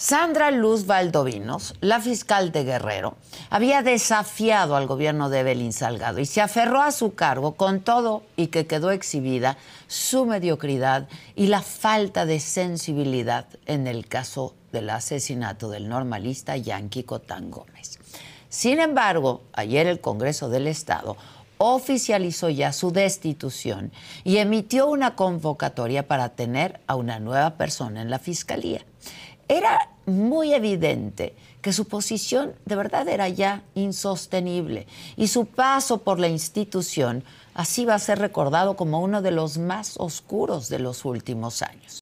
Sandra Luz Valdovinos, la fiscal de Guerrero, había desafiado al gobierno de Evelyn Salgado y se aferró a su cargo con todo y que quedó exhibida su mediocridad y la falta de sensibilidad en el caso del asesinato del normalista yanqui Cotán Gómez. Sin embargo, ayer el Congreso del Estado oficializó ya su destitución y emitió una convocatoria para tener a una nueva persona en la Fiscalía. Era muy evidente que su posición de verdad era ya insostenible y su paso por la institución así va a ser recordado como uno de los más oscuros de los últimos años.